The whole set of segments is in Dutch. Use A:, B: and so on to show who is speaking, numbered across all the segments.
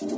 A: Beste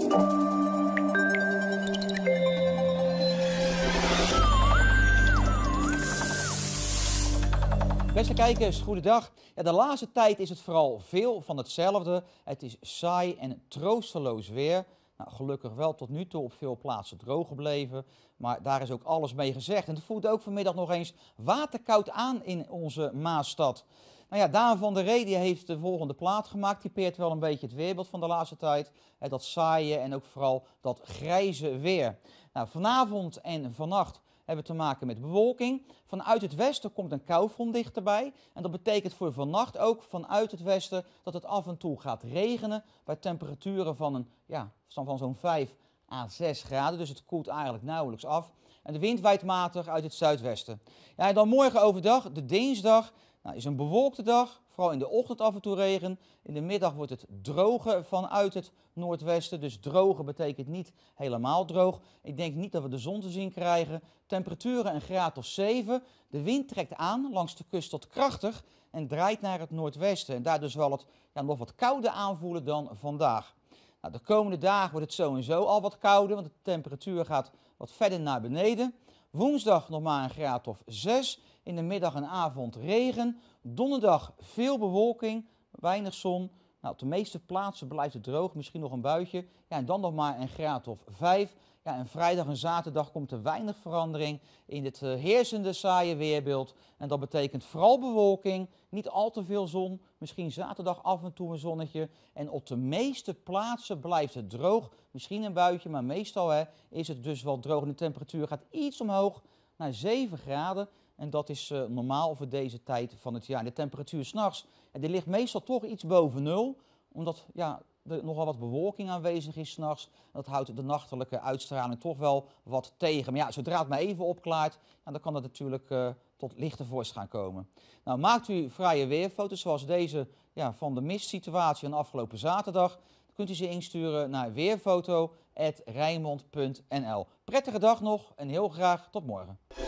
A: kijkers, goedendag. Ja, de laatste tijd is het vooral veel van hetzelfde. Het is saai en troosteloos weer. Nou, gelukkig wel tot nu toe op veel plaatsen droog gebleven. Maar daar is ook alles mee gezegd. En het voelt ook vanmiddag nog eens waterkoud aan in onze Maasstad. Nou ja, Daan van der die heeft de volgende plaat gemaakt. Typeert wel een beetje het weerbeeld van de laatste tijd. Dat saaie en ook vooral dat grijze weer. Nou, vanavond en vannacht hebben we te maken met bewolking. Vanuit het westen komt een koufront dichterbij. En dat betekent voor vannacht ook vanuit het westen dat het af en toe gaat regenen. Bij temperaturen van, een, ja, van zo'n 5 à 6 graden. Dus het koelt eigenlijk nauwelijks af. En de wind waait matig uit het zuidwesten. Ja, dan morgen overdag, de dinsdag, nou, is een bewolkte dag, vooral in de ochtend af en toe regen. In de middag wordt het droger vanuit het noordwesten. Dus droger betekent niet helemaal droog. Ik denk niet dat we de zon te zien krijgen. Temperaturen een graad of 7. De wind trekt aan langs de kust tot krachtig en draait naar het noordwesten. En daar dus wel het ja, nog wat kouder aanvoelen dan vandaag. Nou, de komende dagen wordt het sowieso al wat kouder, want de temperatuur gaat wat verder naar beneden. Woensdag nog maar een graad of 6. In de middag en avond regen. Donderdag veel bewolking, weinig zon. Nou, op de meeste plaatsen blijft het droog, misschien nog een buitje. Ja, en dan nog maar een graad of 5. Ja, en vrijdag en zaterdag komt er weinig verandering in dit eh, heersende saaie weerbeeld. En dat betekent vooral bewolking, niet al te veel zon, misschien zaterdag af en toe een zonnetje. En op de meeste plaatsen blijft het droog, misschien een buitje, maar meestal hè, is het dus wel droog. En de temperatuur gaat iets omhoog naar 7 graden. En dat is eh, normaal voor deze tijd van het jaar. De temperatuur s'nachts, die ligt meestal toch iets boven nul. Omdat ja, er nogal wat bewolking aanwezig is s'nachts. Dat houdt de nachtelijke uitstraling toch wel wat tegen. Maar ja, zodra het maar even opklaart, dan kan dat natuurlijk eh, tot lichte vorst gaan komen. Nou, maakt u vrije weerfoto's zoals deze ja, van de mistsituatie van afgelopen zaterdag. Dan kunt u ze insturen naar weerfoto.rijnmond.nl. Prettige dag nog en heel graag tot morgen.